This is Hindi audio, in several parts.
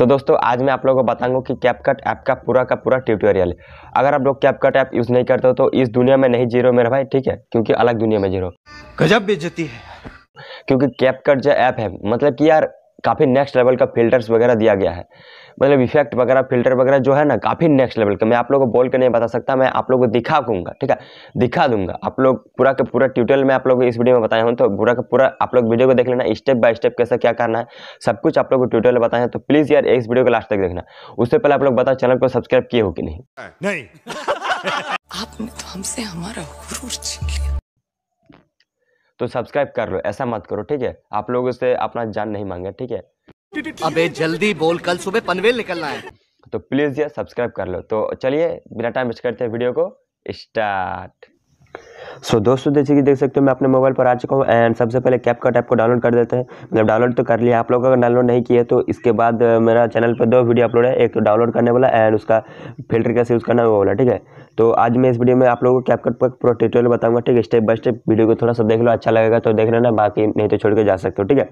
तो दोस्तों आज मैं आप लोगों को बताऊंगा कि कैपकट ऐप का पूरा का पूरा ट्यूटोरियल अगर आप लोग कैपकट ऐप यूज़ नहीं करते हो तो इस दुनिया में नहीं जीरो मेरा भाई ठीक है क्योंकि अलग दुनिया में जीरो गजब बेचती है क्योंकि कैपकट जो ऐप है मतलब कि यार काफ़ी नेक्स्ट लेवल का फिल्टर्स वगैरह दिया गया है मतलब इफेक्ट वगैरह फिल्टर वगैरह जो है ना काफ़ी नेक्स्ट लेवल का मैं आप लोगों को बोल के नहीं बता सकता मैं आप लोगों को दिखा दूंगा ठीक है दिखा दूंगा आप लोग पूरा के पूरा ट्यूटोरियल मैं आप लोगों को इस वीडियो में बताया हूँ तो पूरा का पूरा आप लोग वीडियो को देख लेना स्टेप बाय स्टेप कैसे क्या करना है सब कुछ आप लोग को ट्यूटोरियल बताए तो प्लीज़ यार इस वीडियो को लास्ट तक देखना उससे पहले आप लोग बताओ चैनल को सब्सक्राइब किए हो कि नहीं आपने तो हमसे हमारा छीन लिया तो सब्सक्राइब कर लो ऐसा मत करो ठीक है आप लोगों से अपना जान नहीं मांगे ठीक है अबे जल्दी बोल कल सुबह पनवेल निकलना है तो प्लीज़ ये सब्सक्राइब कर लो तो चलिए बिना टाइम वेस्ट करते हैं वीडियो को स्टार्ट सो so, दोस्तों जैसे कि देख सकते हो मैं अपने मोबाइल पर आ चुका हूँ एंड सबसे पहले कैप कट ऐप को डाउनलोड कर देते हैं मतलब डाउनलोड तो कर लिया आप लोग अगर डाउनलोड नहीं किया तो इसके बाद मेरा चैनल पर दो वीडियो अपलोड है एक तो डाउनलोड करने वाला एंड उसका फिल्टर कैसे यूज़ करना है वो वाला ठीक है तो आज मैं इस वीडियो में आप लोगों को कैप कट पर पूरा ट्यूटोरियल बताऊंगा ठीक है स्टेप बाय स्टेप वीडियो को थोड़ा सा देख लो अच्छा लगेगा तो देख लेना बाकी नहीं तो छोड़ के जा सकते हो ठीक है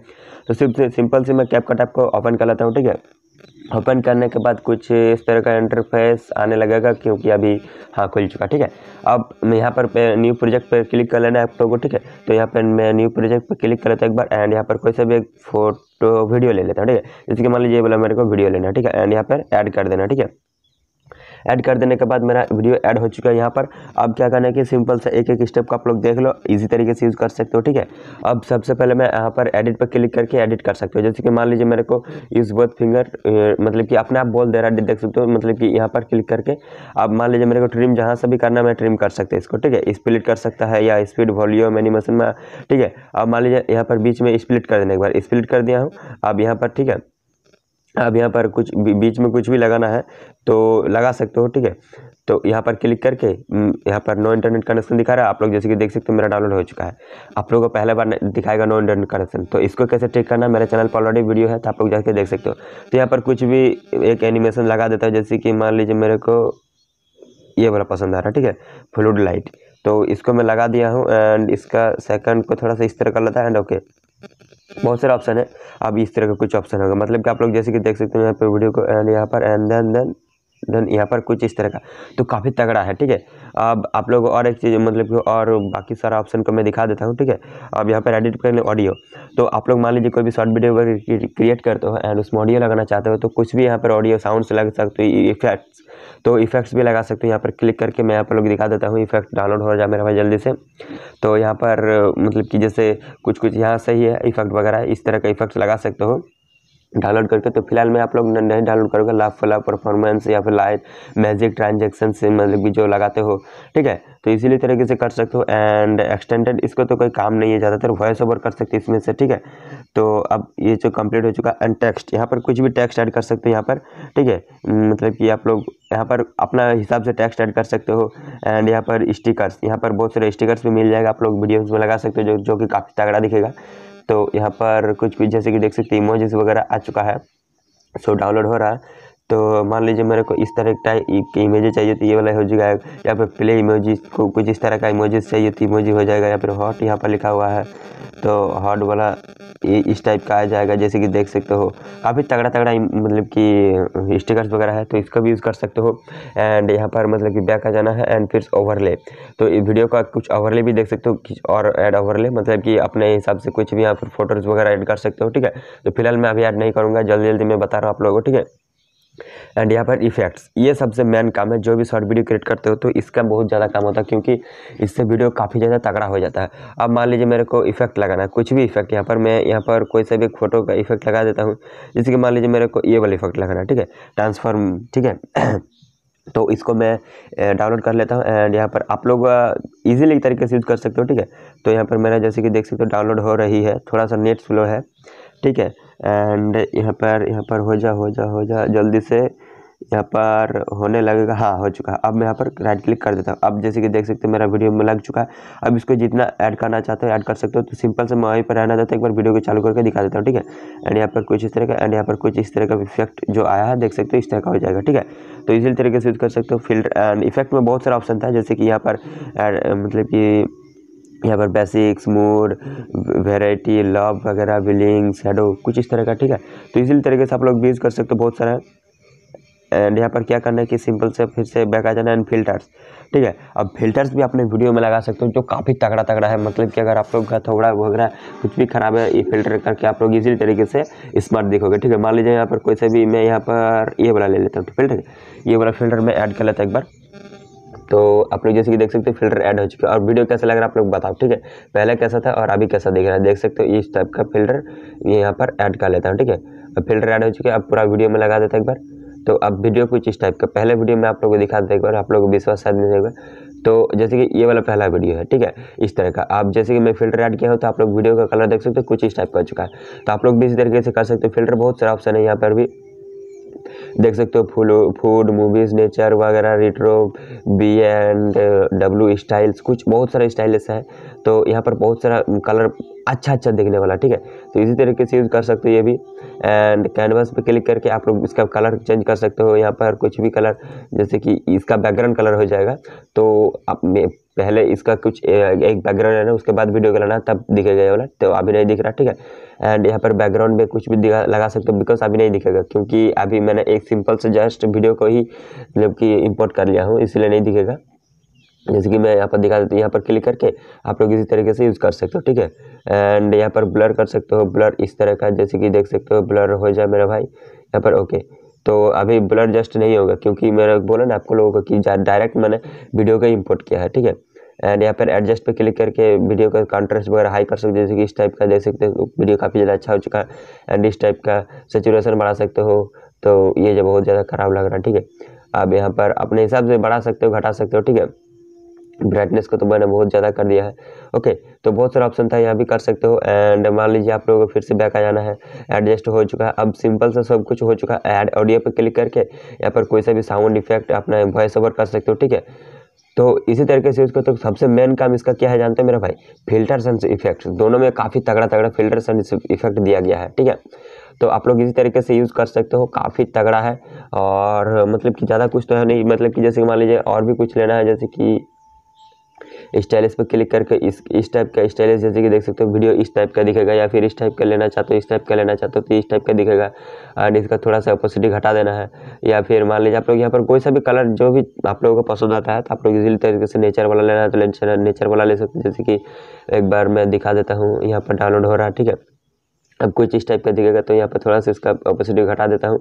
तो सिर्फ सिंपल से मैं कैप कट ऐप को ओपन कर लेता हूँ ठीक है ओपन करने के बाद कुछ इस तरह का इंटरफेस आने लगेगा क्योंकि अभी हाँ खुल चुका ठीक है अब मैं यहाँ पर न्यू प्रोजेक्ट पर क्लिक कर लेना है आप लोगों को ठीक है तो यहाँ पर मैं न्यू प्रोजेक्ट पर क्लिक कर लेता हूँ एक बार एंड यहाँ पर कोई सा भी एक फोटो वीडियो ले लेता हूँ ठीक है इसके मान लीजिए बोला मेरे को वीडियो लेना ठीक है एंड यहाँ पर ऐड कर देना ठीक है ऐड कर देने के बाद मेरा वीडियो ऐड हो चुका है यहाँ पर अब क्या करना है कि सिंपल से एक एक स्टेप का आप लोग देख लो इजी तरीके से यूज़ कर सकते हो ठीक है अब सबसे पहले मैं यहाँ पर एडिट पर क्लिक करके एडिट कर सकते हो जैसे कि मान लीजिए मेरे को यूज़ बोथ फिंगर मतलब कि अपने आप बोल दे रहा देख सकते हो मतलब कि यहाँ पर क्लिक करके अब मान लीजिए मेरे को ट्रिम जहाँ से भी करना मैं ट्रिम कर सकते हैं इसको ठीक है स्प्लिट कर सकता है या स्पीड वॉल्यूम एनिमेशन में ठीक है अब मान लीजिए यहाँ पर बीच में स्प्लिट कर देने के बाद स्प्लिट कर दिया हूँ अब यहाँ पर ठीक है अब यहाँ पर कुछ बीच में कुछ भी लगाना है तो लगा सकते हो ठीक है तो यहाँ पर क्लिक करके यहाँ पर नो इंटरनेट कनेक्शन दिखा रहा है आप लोग जैसे कि देख सकते हो मेरा डाउनलोड हो चुका है आप लोगों को पहले बार दिखाएगा नो इंटरनेट कनेक्शन तो इसको कैसे ठीक करना मेरे चैनल पर ऑलरेडी वीडियो है तो आप लोग जाके देख सकते हो तो यहाँ पर कुछ भी एक एनिमेशन लगा देता है जैसे कि मान लीजिए मेरे को ये वाला पसंद आ रहा है ठीक है फ्लूड लाइट तो इसको मैं लगा दिया हूँ एंड इसका सेकंड को थोड़ा सा इस तरह कर लेता है एंड ओके बहुत सारे ऑप्शन है अब इस तरह का कुछ ऑप्शन होगा मतलब कि आप लोग जैसे कि देख सकते हो यहाँ पर वीडियो को एंड यहाँ पर एंड देन देन देन यहाँ पर कुछ इस तरह का तो काफ़ी तगड़ा है ठीक है अब आप लोग और एक चीज़ मतलब कि और बाकी सारा ऑप्शन को मैं दिखा देता हूँ ठीक है अब यहाँ पर एडिट करेंगे ऑडियो तो आप लोग मान लीजिए कोई भी शॉर्ट वीडियो क्रिएट करते हो एंड उसमें ऑडियो लगाना चाहते हो तो कुछ भी यहाँ पर ऑडियो साउंड्स लग सकते हो इफेक्ट्स तो इफेक्ट्स भी लगा सकते हो यहाँ पर क्लिक करके मैं आप लोग दिखा देता हूँ इफेक्ट डाउनलोड हो जाए मेरा भाई जल्दी से तो यहाँ पर मतलब कि जैसे कुछ कुछ यहाँ सही है इफेक्ट वगैरह इस तरह का इफेक्ट्स लगा सकते हो डाउनलोड करके तो फिलहाल मैं आप लोग नहीं डाउनलोड करूँगा लाफला परफॉर्मेंस या फिर लाइट मैजिक ट्रांजेक्शन से मतलब कि जो लगाते हो ठीक है तो इसीलिए तरीके से कर सकते हो एंड एक्सटेंडेड इसको तो कोई काम नहीं है ज़्यादातर वॉइस ओवर कर सकते इसमें से ठीक है तो अब ये जो कंप्लीट हो चुका एंड टेक्स्ट यहाँ पर कुछ भी टेक्स्ट ऐड कर सकते हो यहाँ पर ठीक है हम्म, मतलब कि आप लोग यहाँ पर अपना हिसाब से टेक्स्ट ऐड कर सकते हो एंड यहाँ पर स्टिकर्स यहाँ पर बहुत सारे स्टिकर्स भी मिल जाएगा आप लोग वीडियोज़ में लगा सकते हो जो जो कि काफ़ी तगड़ा दिखेगा तो यहाँ पर कुछ भी जैसे कि देख सकते हैं इमोजेस वगैरह आ चुका है सो डाउनलोड हो रहा है तो मान लीजिए मेरे को इस तरह का इमेज चाहिए तो ये वाला हो जाएगा या फिर प्ले इमेज को कुछ इस तरह का इमेजेस चाहिए तो इमोजी हो जाएगा या फिर हॉट यहाँ पर लिखा हुआ है तो हॉट वाला ये इस टाइप का आ जाएगा जैसे कि देख सकते हो काफ़ी तगड़ा तगड़ा मतलब कि स्टिकर्स वगैरह है तो इसका भी यूज़ कर सकते हो एंड यहाँ पर मतलब कि बैक आ जाना है एंड फिर ओवरले तो इस वीडियो का कुछ ओवरले भी देख सकते हो और ऐड ओवरले मतलब कि अपने हिसाब से कुछ भी यहाँ पर फोटोज़ वगैरह ऐड कर सकते हो ठीक है तो फिलहाल मैं अभी ऐड नहीं करूँगा जल्दी जल्दी मैं बता रहा हूँ आप लोगों को ठीक है एंड यहाँ पर इफेक्ट्स ये सबसे मेन काम है जो भी शॉर्ट वीडियो क्रिएट करते हो तो इसका बहुत ज़्यादा काम होता है क्योंकि इससे वीडियो काफ़ी ज़्यादा तगड़ा हो जाता है अब मान लीजिए मेरे को इफेक्ट लगाना है कुछ भी इफेक्ट यहाँ पर मैं यहाँ पर कोई से भी फोटो का इफेक्ट लगा देता हूँ जैसे कि मान लीजिए मेरे को ये वाला इफेक्ट लगाना है ठीक है ट्रांसफॉर्म ठीक है तो इसको मैं डाउनलोड कर लेता हूँ एंड यहाँ पर आप लोग इजीली तरीके से यूज़ कर सकते हो ठीक है तो यहाँ पर मेरा जैसे कि देख सकते हो डाउनलोड हो रही है थोड़ा सा नेट स्लो है ठीक है एंड यहाँ पर यहाँ पर हो जा हो जा हो जा जल्दी से यहाँ पर होने लगेगा हाँ हो चुका है अब मैं यहाँ पर राइट क्लिक कर देता हूँ अब जैसे कि देख सकते हो मेरा वीडियो में लग चुका है अब इसको जितना ऐड करना चाहते हो ऐड कर सकते हो तो सिंपल से मैं वहीं पर रहना चाहता हूँ एक बार वीडियो को चालू करके दिखा देता हूँ ठीक है एंड यहाँ पर कुछ इस तरह का एंड यहाँ पर कुछ इस तरह का इफेक्ट जो आया है देख सकते हो इस तरह का हो जाएगा ठीक है तो इसी तरीके से यूज़ कर सकते हो फिल्टर एंड इफेक्ट में बहुत सारा ऑप्शन था जैसे कि यहाँ पर मतलब कि यहाँ पर बेसिक्स मोड वेराइटी लव वगैरह बिलिंग शेडो कुछ इस तरह का ठीक है तो इसी तरीके से आप लोग यूज़ कर सकते हो बहुत सारा एंड यहाँ पर क्या करना है कि सिंपल से फिर से बैक आ जाना एंड फिल्टर्स ठीक है अब फिल्टर्स भी अपने वीडियो में लगा सकते हो जो काफ़ी तगड़ा तगड़ा है मतलब कि अगर आप लोग का थोड़ा वगैरह कुछ भी खराब है ये फिल्टर करके आप लोग इजीली तरीके से स्मार्ट दिखोगे ठीक है मान लीजिए यहाँ पर कोई से भी मैं यहाँ पर ये वाला ले लेता हूँ फिल्टर तो ये वाला फिल्टर मैं ऐड कर लेता एक बार तो आप लोग जैसे कि देख सकते हो फिल्टर ऐड हो चुके हैं और वीडियो कैसा लग रहा है आप लोग बताओ ठीक है पहले कैसा था और अभी कैसा दिख रहा है देख सकते हो इस टाइप का फिल्टर यहाँ पर ऐड कर लेता हूँ ठीक है और फिल्टर ऐड हो चुके है अब पूरा वीडियो में लगा देता एक बार तो अब वीडियो कुछ इस टाइप का पहले वीडियो में आप लोगों को दिखा देता एक बार आप लोगों को विश्वास शायद नहीं देगा तो जैसे कि ये वाला पहला वीडियो है ठीक है इस तरह का आप जैसे कि मैं फिल्टर ऐड किया हूँ तो आप लोग वीडियो का कलर देख सकते हो कुछ इस टाइप का हो चुका है तो आप लोग भी इसी तरीके से कर सकते हो फिल्टर बहुत सारा ऑप्शन है यहाँ पर भी देख सकते हो फूल फूड मूवीज़ नेचर वगैरह retro B and W styles कुछ बहुत सारे स्टाइल्स है तो यहाँ पर बहुत सारा कलर अच्छा अच्छा देखने वाला ठीक है तो इसी तरीके से यूज़ कर सकते हो ये भी एंड कैनवास पे क्लिक करके आप लोग इसका कलर चेंज कर सकते हो यहाँ पर कुछ भी कलर जैसे कि इसका बैकग्राउंड कलर हो जाएगा तो आप पहले इसका कुछ एक बैकग्राउंड लेना उसके बाद वीडियो का लेना तब दिखेगा ये वाला तो अभी नहीं दिख रहा ठीक है एंड यहाँ पर बैकग्राउंड में कुछ भी दिखा लगा सकते हो बिकॉज अभी नहीं दिखेगा क्योंकि अभी मैंने एक सिंपल से जस्ट वीडियो को ही मतलब कि इम्पोर्ट कर लिया हूँ इसलिए नहीं दिखेगा जैसे कि मैं यहाँ पर दिखा देता हूँ यहाँ पर क्लिक करके आप लोग इसी तरीके से यूज़ कर सकते हो ठीक है एंड यहाँ पर ब्लर कर सकते हो ब्लर इस तरह का जैसे कि देख सकते हो ब्लर हो जाए मेरा भाई यहाँ पर ओके तो अभी ब्लर जस्ट नहीं होगा क्योंकि मैंने बोला ना आपको लोगों को कि डायरेक्ट मैंने वीडियो का इम्पोर्ट किया है ठीक है एंड यहाँ पर एडजस्ट पे क्लिक करके वीडियो का कॉन्ट्रेस्ट वगैरह हाई कर सकते हो जैसे कि इस टाइप का देख सकते हो वीडियो काफ़ी ज़्यादा अच्छा हो चुका है एंड इस टाइप का सेचुरेशन बढ़ा सकते हो तो ये जो बहुत ज़्यादा ख़राब लग रहा है ठीक है अब यहाँ पर अपने हिसाब से बढ़ा सकते हो घटा सकते हो ठीक है ब्राइटनेस को तो मैंने बहुत ज़्यादा कर दिया है ओके तो बहुत सारा ऑप्शन था यहाँ भी कर सकते हो एंड मान लीजिए आप लोगों को फिर से बैक आ जाना है एडजस्ट हो चुका है अब सिंपल सा सब कुछ हो चुका है एड ऑडियो पर क्लिक करके यहाँ पर कोई सा भी साउंड इफेक्ट अपना वॉइस ओवर कर सकते हो ठीक है तो इसी तरीके से उसको तो सबसे मेन काम इसका क्या है जानते हैं मेरा भाई फिल्टर सन इफेक्ट दोनों में काफ़ी तगड़ा तगड़ा फिल्टर सन इफेक्ट दिया गया है ठीक है तो आप लोग इसी तरीके से यूज़ कर सकते हो काफ़ी तगड़ा है और मतलब कि ज़्यादा कुछ तो है नहीं मतलब कि जैसे कि मान लीजिए और भी कुछ लेना है जैसे कि स्टाइलिश पर क्लिक करके इस इस टाइप का स्टाइलिस जैसे कि देख सकते हो वीडियो इस टाइप का दिखेगा या फिर इस टाइप का लेना चाहते हो इस टाइप का लेना चाहते हो तो इस टाइप का दिखेगा एंड इसका थोड़ा सा अपोसिटी घटा देना है या फिर मान लीजिए आप लोग यहाँ पर कोई सा भी कलर जो भी आप लोगों को पसंद आता है तो आप लोग इजीली तरीके से नेचर वाला लेना है तो नेचर वाला ले सकते जैसे कि एक बार मैं दिखा देता हूँ यहाँ पर डाउनलोड हो रहा है ठीक है अब कुछ इस टाइप का दिखेगा तो यहाँ पर थोड़ा सा इसका अपोसिटी घटा देता हूँ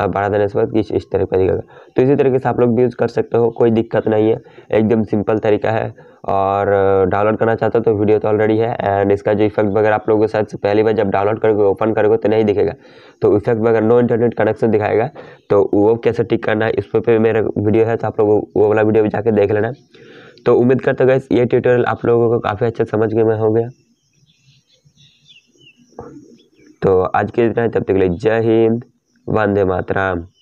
और बढ़ा देने से बाद किस इस तरह का दिखेगा तो इसी तरीके से आप लोग भी यूज़ कर सकते हो कोई दिक्कत नहीं है एकदम सिंपल तरीका है और डाउनलोड करना चाहते हो तो वीडियो तो ऑलरेडी है एंड इसका जो इफेक्ट वगैरह आप लोगों के साथ पहली बार जब डाउनलोड करोगे ओपन करोगे तो नहीं दिखेगा तो इफेक्ट वगैरह नो इंटरनेट कनेक्शन दिखाएगा तो वो कैसे ठीक करना है इस पर मेरा वीडियो है तो आप लोग वो वाला वीडियो भी जाके देख लेना तो उम्मीद करते गए ये ट्यूटोरियल आप लोगों को काफ़ी अच्छे समझ में हो गया तो आज के इतना तब तक के लिए जय हिंद वंदे मातराम